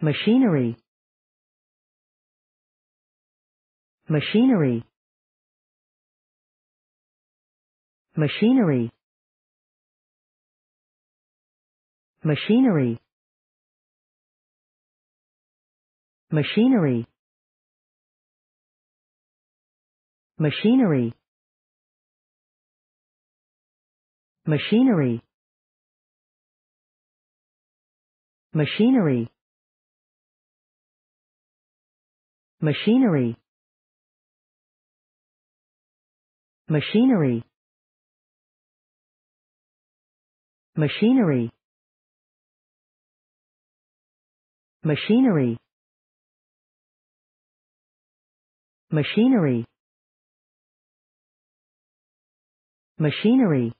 machinery machinery machinery machinery machinery machinery machinery machinery machinery machinery machinery machinery machinery machinery machinery